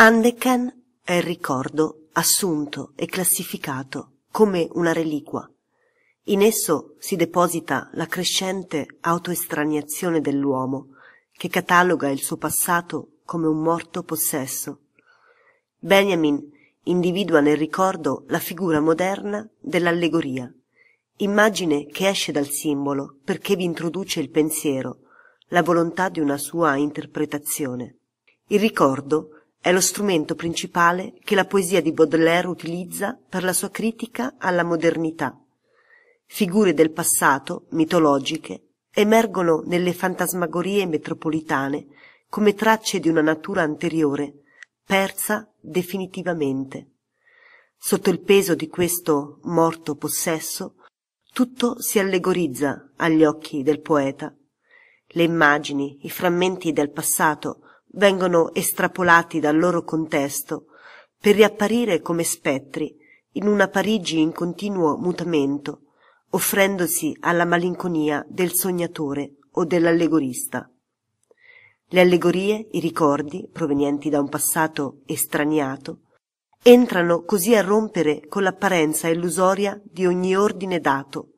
Anneken è il ricordo assunto e classificato come una reliquia. In esso si deposita la crescente autoestraniazione dell'uomo, che cataloga il suo passato come un morto possesso. Benjamin individua nel ricordo la figura moderna dell'allegoria, immagine che esce dal simbolo perché vi introduce il pensiero, la volontà di una sua interpretazione. Il ricordo è lo strumento principale che la poesia di Baudelaire utilizza per la sua critica alla modernità. Figure del passato, mitologiche, emergono nelle fantasmagorie metropolitane come tracce di una natura anteriore, persa definitivamente. Sotto il peso di questo morto possesso, tutto si allegorizza agli occhi del poeta. Le immagini, i frammenti del passato vengono estrapolati dal loro contesto per riapparire come spettri in una Parigi in continuo mutamento, offrendosi alla malinconia del sognatore o dell'allegorista. Le allegorie, i ricordi, provenienti da un passato estraniato, entrano così a rompere con l'apparenza illusoria di ogni ordine dato,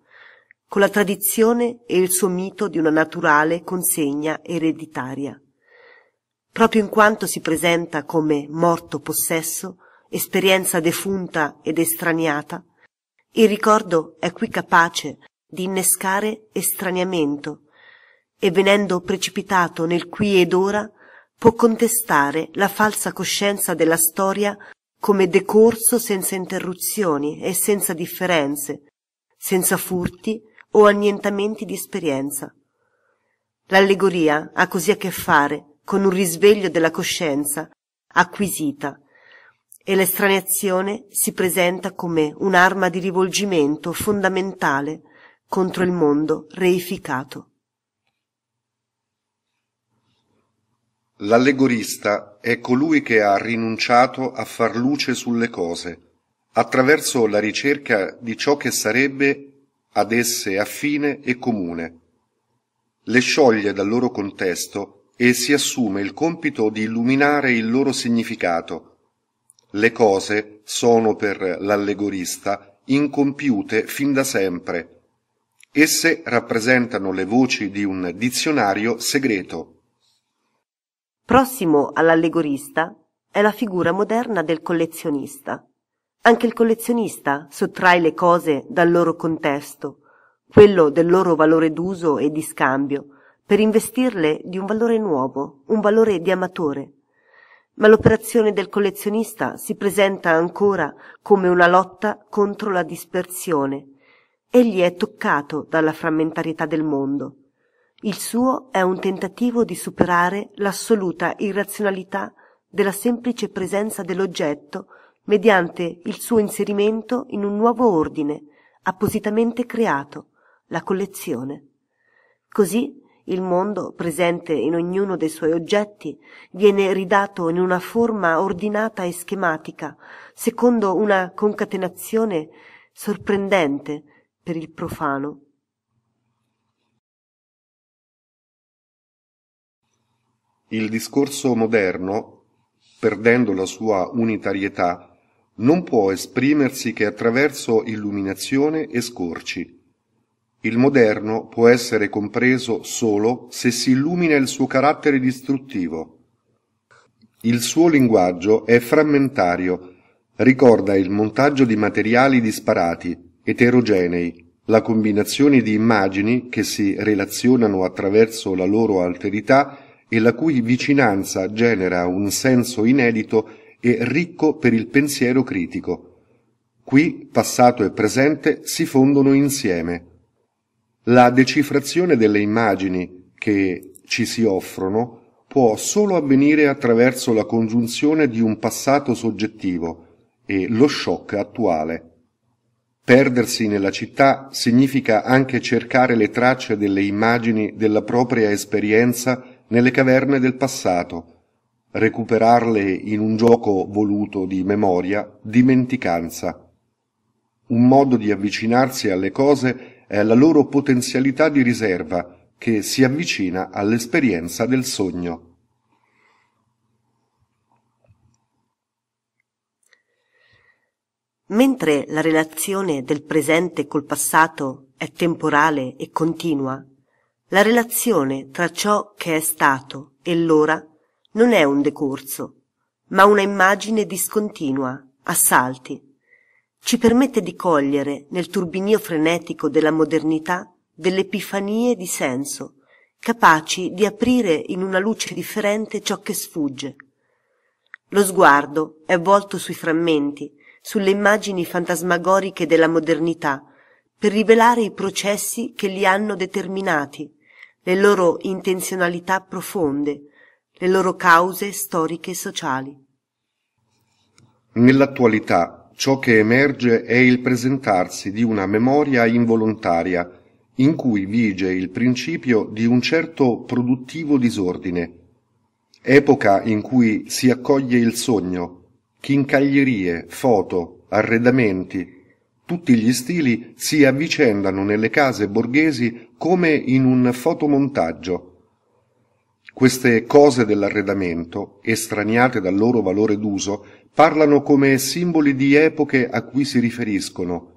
con la tradizione e il suo mito di una naturale consegna ereditaria proprio in quanto si presenta come morto possesso, esperienza defunta ed estraniata, il ricordo è qui capace di innescare estraniamento e venendo precipitato nel qui ed ora può contestare la falsa coscienza della storia come decorso senza interruzioni e senza differenze, senza furti o annientamenti di esperienza. L'allegoria ha così a che fare con un risveglio della coscienza acquisita e l'estraneazione si presenta come un'arma di rivolgimento fondamentale contro il mondo reificato. L'allegorista è colui che ha rinunciato a far luce sulle cose, attraverso la ricerca di ciò che sarebbe ad esse affine e comune. Le scioglie dal loro contesto e si assume il compito di illuminare il loro significato. Le cose sono per l'allegorista incompiute fin da sempre. Esse rappresentano le voci di un dizionario segreto. Prossimo all'allegorista è la figura moderna del collezionista. Anche il collezionista sottrae le cose dal loro contesto, quello del loro valore d'uso e di scambio, per investirle di un valore nuovo, un valore di amatore. Ma l'operazione del collezionista si presenta ancora come una lotta contro la dispersione. Egli è toccato dalla frammentarietà del mondo. Il suo è un tentativo di superare l'assoluta irrazionalità della semplice presenza dell'oggetto mediante il suo inserimento in un nuovo ordine, appositamente creato, la collezione. Così il mondo, presente in ognuno dei suoi oggetti, viene ridato in una forma ordinata e schematica, secondo una concatenazione sorprendente per il profano. Il discorso moderno, perdendo la sua unitarietà, non può esprimersi che attraverso illuminazione e scorci il moderno può essere compreso solo se si illumina il suo carattere distruttivo. Il suo linguaggio è frammentario, ricorda il montaggio di materiali disparati, eterogenei, la combinazione di immagini che si relazionano attraverso la loro alterità e la cui vicinanza genera un senso inedito e ricco per il pensiero critico. Qui passato e presente si fondono insieme. La decifrazione delle immagini che ci si offrono può solo avvenire attraverso la congiunzione di un passato soggettivo e lo shock attuale. Perdersi nella città significa anche cercare le tracce delle immagini della propria esperienza nelle caverne del passato, recuperarle in un gioco voluto di memoria, dimenticanza. Un modo di avvicinarsi alle cose è è la loro potenzialità di riserva che si avvicina all'esperienza del sogno. Mentre la relazione del presente col passato è temporale e continua, la relazione tra ciò che è stato e l'ora non è un decorso, ma una immagine discontinua, a salti, ci permette di cogliere nel turbinio frenetico della modernità delle epifanie di senso, capaci di aprire in una luce differente ciò che sfugge. Lo sguardo è volto sui frammenti, sulle immagini fantasmagoriche della modernità, per rivelare i processi che li hanno determinati, le loro intenzionalità profonde, le loro cause storiche e sociali. Nell'attualità Ciò che emerge è il presentarsi di una memoria involontaria, in cui vige il principio di un certo produttivo disordine, epoca in cui si accoglie il sogno, chincaglierie, foto, arredamenti, tutti gli stili si avvicendano nelle case borghesi come in un fotomontaggio. Queste cose dell'arredamento, estraniate dal loro valore d'uso, parlano come simboli di epoche a cui si riferiscono.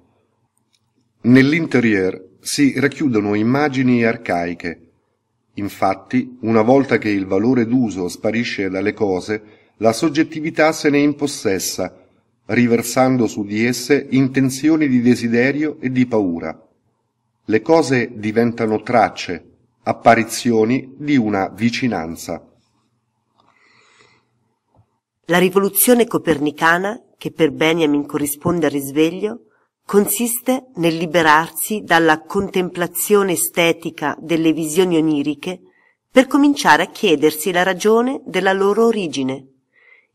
Nell'interieur si racchiudono immagini arcaiche. Infatti, una volta che il valore d'uso sparisce dalle cose, la soggettività se ne impossessa, riversando su di esse intenzioni di desiderio e di paura. Le cose diventano tracce, apparizioni di una vicinanza. La rivoluzione copernicana, che per Benjamin corrisponde al risveglio, consiste nel liberarsi dalla contemplazione estetica delle visioni oniriche per cominciare a chiedersi la ragione della loro origine.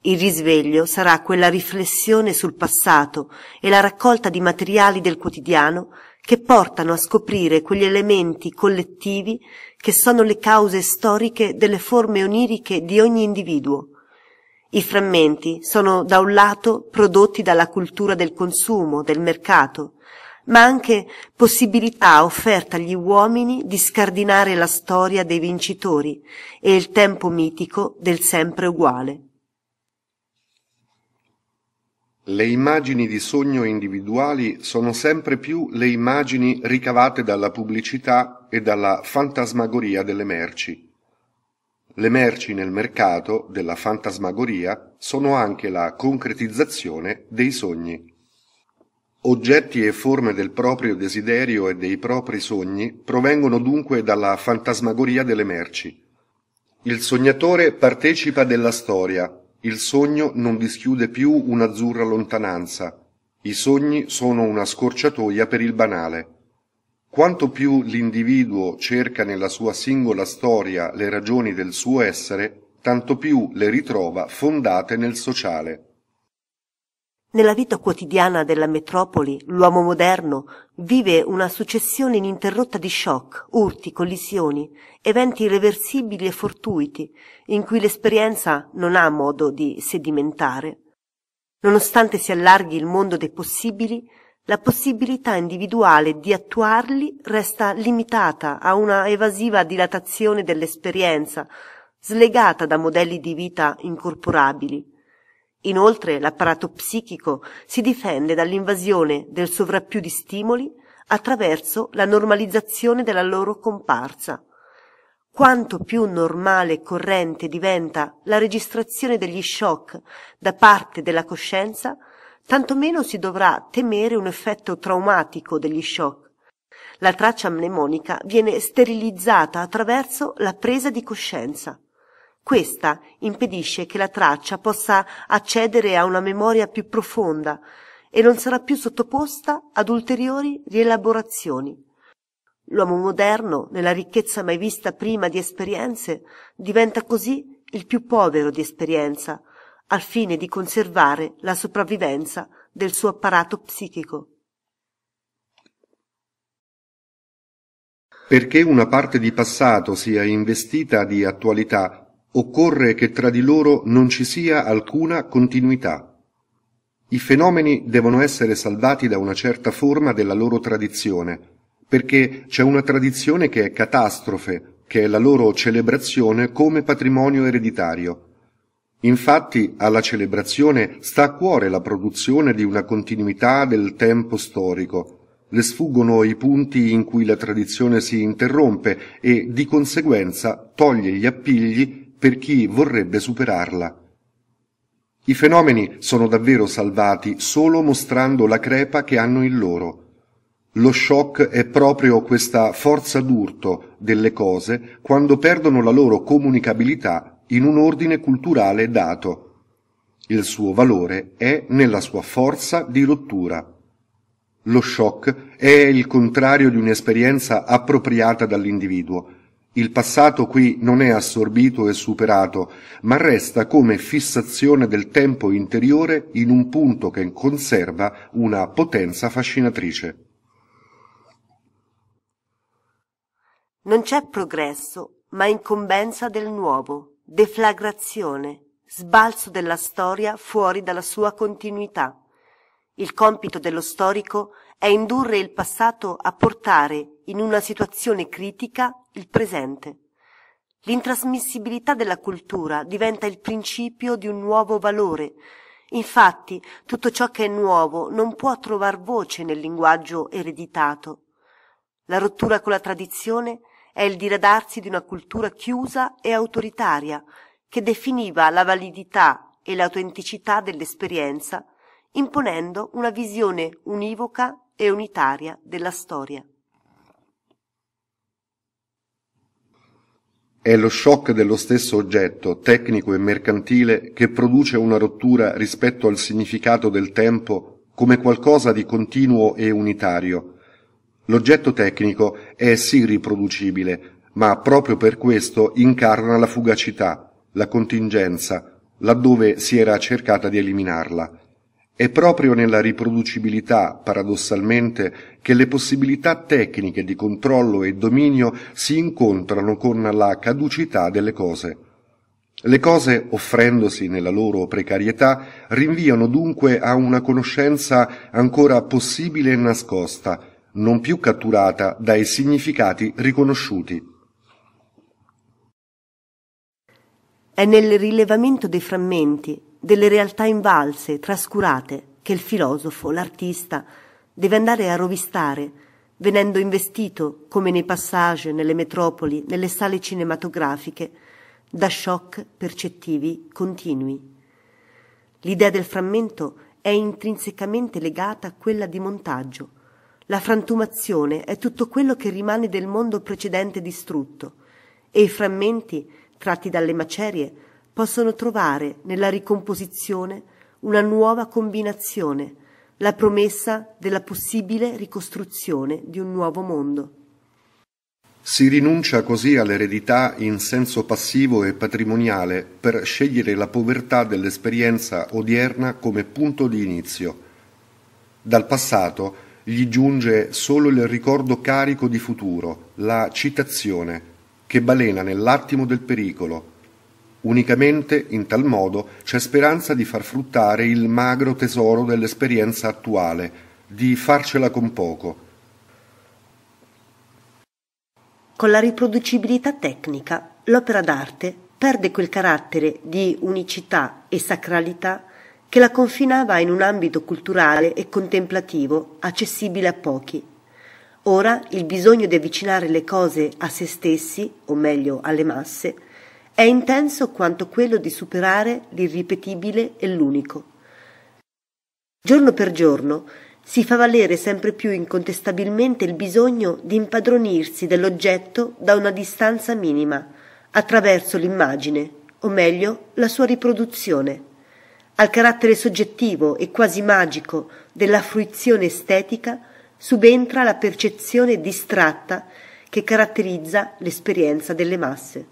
Il risveglio sarà quella riflessione sul passato e la raccolta di materiali del quotidiano che portano a scoprire quegli elementi collettivi che sono le cause storiche delle forme oniriche di ogni individuo i frammenti sono da un lato prodotti dalla cultura del consumo, del mercato, ma anche possibilità offerta agli uomini di scardinare la storia dei vincitori e il tempo mitico del sempre uguale. Le immagini di sogno individuali sono sempre più le immagini ricavate dalla pubblicità e dalla fantasmagoria delle merci le merci nel mercato della fantasmagoria sono anche la concretizzazione dei sogni. Oggetti e forme del proprio desiderio e dei propri sogni provengono dunque dalla fantasmagoria delle merci. Il sognatore partecipa della storia, il sogno non dischiude più un'azzurra lontananza, i sogni sono una scorciatoia per il banale. Quanto più l'individuo cerca nella sua singola storia le ragioni del suo essere, tanto più le ritrova fondate nel sociale. Nella vita quotidiana della metropoli, l'uomo moderno vive una successione ininterrotta di shock, urti, collisioni, eventi irreversibili e fortuiti, in cui l'esperienza non ha modo di sedimentare. Nonostante si allarghi il mondo dei possibili, la possibilità individuale di attuarli resta limitata a una evasiva dilatazione dell'esperienza, slegata da modelli di vita incorporabili. Inoltre l'apparato psichico si difende dall'invasione del sovrappiù di stimoli attraverso la normalizzazione della loro comparsa. Quanto più normale e corrente diventa la registrazione degli shock da parte della coscienza, tantomeno si dovrà temere un effetto traumatico degli shock. La traccia mnemonica viene sterilizzata attraverso la presa di coscienza. Questa impedisce che la traccia possa accedere a una memoria più profonda e non sarà più sottoposta ad ulteriori rielaborazioni. L'uomo moderno, nella ricchezza mai vista prima di esperienze, diventa così il più povero di esperienza, al fine di conservare la sopravvivenza del suo apparato psichico. Perché una parte di passato sia investita di attualità, occorre che tra di loro non ci sia alcuna continuità. I fenomeni devono essere salvati da una certa forma della loro tradizione, perché c'è una tradizione che è catastrofe, che è la loro celebrazione come patrimonio ereditario, Infatti alla celebrazione sta a cuore la produzione di una continuità del tempo storico. Le sfuggono i punti in cui la tradizione si interrompe e di conseguenza toglie gli appigli per chi vorrebbe superarla. I fenomeni sono davvero salvati solo mostrando la crepa che hanno in loro. Lo shock è proprio questa forza d'urto delle cose quando perdono la loro comunicabilità in un ordine culturale dato. Il suo valore è nella sua forza di rottura. Lo shock è il contrario di un'esperienza appropriata dall'individuo. Il passato qui non è assorbito e superato, ma resta come fissazione del tempo interiore in un punto che conserva una potenza fascinatrice. Non c'è progresso, ma incombenza del nuovo deflagrazione, sbalzo della storia fuori dalla sua continuità. Il compito dello storico è indurre il passato a portare in una situazione critica il presente. L'intrasmissibilità della cultura diventa il principio di un nuovo valore. Infatti, tutto ciò che è nuovo non può trovar voce nel linguaggio ereditato. La rottura con la tradizione è il diradarsi di una cultura chiusa e autoritaria che definiva la validità e l'autenticità dell'esperienza imponendo una visione univoca e unitaria della storia. È lo shock dello stesso oggetto, tecnico e mercantile, che produce una rottura rispetto al significato del tempo come qualcosa di continuo e unitario, L'oggetto tecnico è sì riproducibile, ma proprio per questo incarna la fugacità, la contingenza, laddove si era cercata di eliminarla. È proprio nella riproducibilità, paradossalmente, che le possibilità tecniche di controllo e dominio si incontrano con la caducità delle cose. Le cose, offrendosi nella loro precarietà, rinviano dunque a una conoscenza ancora possibile e nascosta, non più catturata dai significati riconosciuti. È nel rilevamento dei frammenti, delle realtà invalse, trascurate, che il filosofo, l'artista, deve andare a rovistare, venendo investito, come nei passage, nelle metropoli, nelle sale cinematografiche, da shock percettivi continui. L'idea del frammento è intrinsecamente legata a quella di montaggio, la frantumazione è tutto quello che rimane del mondo precedente distrutto e i frammenti, tratti dalle macerie, possono trovare nella ricomposizione una nuova combinazione, la promessa della possibile ricostruzione di un nuovo mondo. Si rinuncia così all'eredità in senso passivo e patrimoniale per scegliere la povertà dell'esperienza odierna come punto di inizio. Dal passato gli giunge solo il ricordo carico di futuro, la citazione, che balena nell'attimo del pericolo. Unicamente in tal modo c'è speranza di far fruttare il magro tesoro dell'esperienza attuale, di farcela con poco. Con la riproducibilità tecnica, l'opera d'arte perde quel carattere di unicità e sacralità che la confinava in un ambito culturale e contemplativo accessibile a pochi. Ora il bisogno di avvicinare le cose a se stessi, o meglio alle masse, è intenso quanto quello di superare l'irripetibile e l'unico. Giorno per giorno si fa valere sempre più incontestabilmente il bisogno di impadronirsi dell'oggetto da una distanza minima, attraverso l'immagine, o meglio la sua riproduzione al carattere soggettivo e quasi magico della fruizione estetica subentra la percezione distratta che caratterizza l'esperienza delle masse.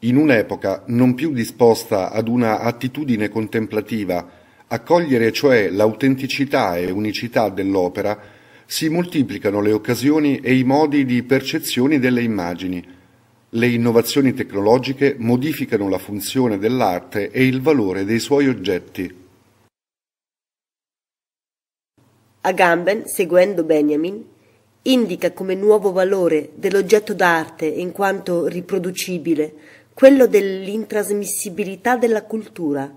In un'epoca non più disposta ad una attitudine contemplativa, a cogliere cioè l'autenticità e unicità dell'opera, si moltiplicano le occasioni e i modi di percezione delle immagini, le innovazioni tecnologiche modificano la funzione dell'arte e il valore dei suoi oggetti. Agamben, seguendo Benjamin, indica come nuovo valore dell'oggetto d'arte in quanto riproducibile quello dell'intrasmissibilità della cultura,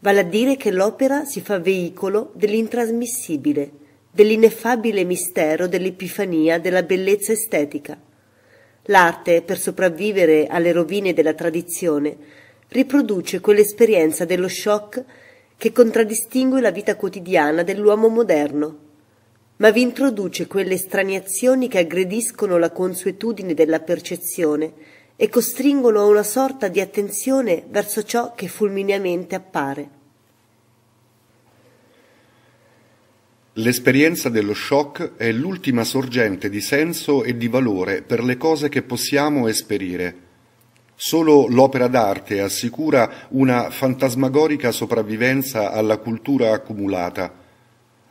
vale a dire che l'opera si fa veicolo dell'intrasmissibile, dell'ineffabile mistero dell'epifania della bellezza estetica. L'arte, per sopravvivere alle rovine della tradizione, riproduce quell'esperienza dello shock che contraddistingue la vita quotidiana dell'uomo moderno, ma vi introduce quelle straniazioni che aggrediscono la consuetudine della percezione e costringono a una sorta di attenzione verso ciò che fulmineamente appare. L'esperienza dello shock è l'ultima sorgente di senso e di valore per le cose che possiamo esperire. Solo l'opera d'arte assicura una fantasmagorica sopravvivenza alla cultura accumulata.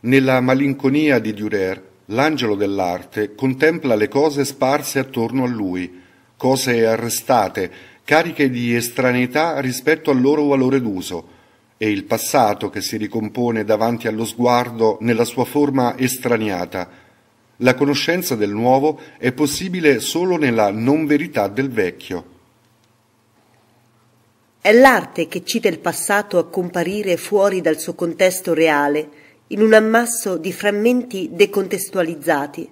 Nella malinconia di Durer, l'angelo dell'arte contempla le cose sparse attorno a lui, cose arrestate, cariche di estraneità rispetto al loro valore d'uso, è il passato che si ricompone davanti allo sguardo nella sua forma estraniata. La conoscenza del nuovo è possibile solo nella non verità del vecchio. È l'arte che cita il passato a comparire fuori dal suo contesto reale, in un ammasso di frammenti decontestualizzati.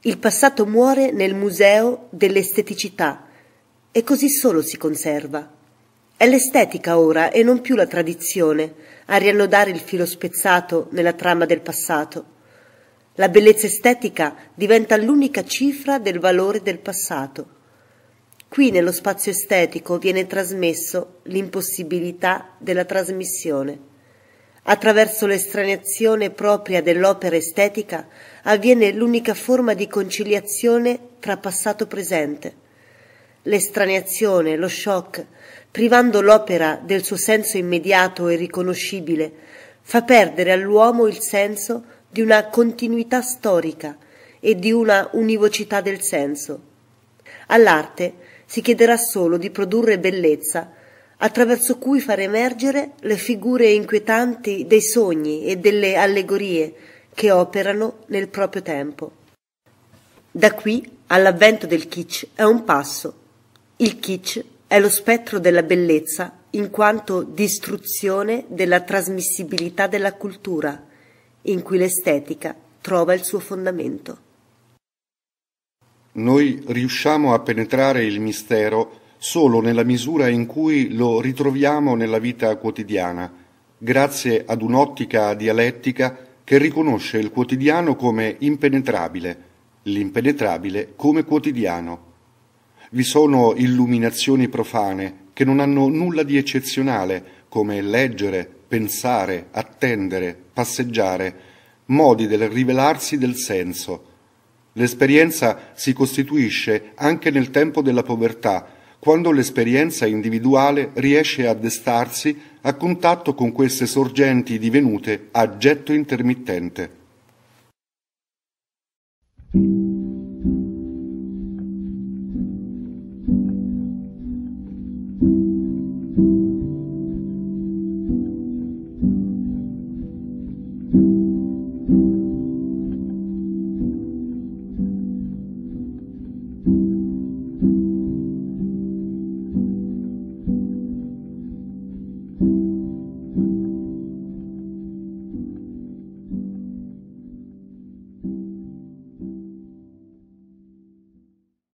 Il passato muore nel museo dell'esteticità e così solo si conserva. È l'estetica ora e non più la tradizione a riannodare il filo spezzato nella trama del passato. La bellezza estetica diventa l'unica cifra del valore del passato. Qui nello spazio estetico viene trasmesso l'impossibilità della trasmissione. Attraverso l'estraneazione propria dell'opera estetica avviene l'unica forma di conciliazione tra passato presente l'estraneazione, lo shock, privando l'opera del suo senso immediato e riconoscibile, fa perdere all'uomo il senso di una continuità storica e di una univocità del senso. All'arte si chiederà solo di produrre bellezza attraverso cui far emergere le figure inquietanti dei sogni e delle allegorie che operano nel proprio tempo. Da qui all'avvento del kitsch è un passo, il kitsch è lo spettro della bellezza in quanto distruzione della trasmissibilità della cultura, in cui l'estetica trova il suo fondamento. Noi riusciamo a penetrare il mistero solo nella misura in cui lo ritroviamo nella vita quotidiana, grazie ad un'ottica dialettica che riconosce il quotidiano come impenetrabile, l'impenetrabile come quotidiano vi sono illuminazioni profane che non hanno nulla di eccezionale, come leggere, pensare, attendere, passeggiare, modi del rivelarsi del senso. L'esperienza si costituisce anche nel tempo della povertà, quando l'esperienza individuale riesce a destarsi a contatto con queste sorgenti divenute a getto intermittente.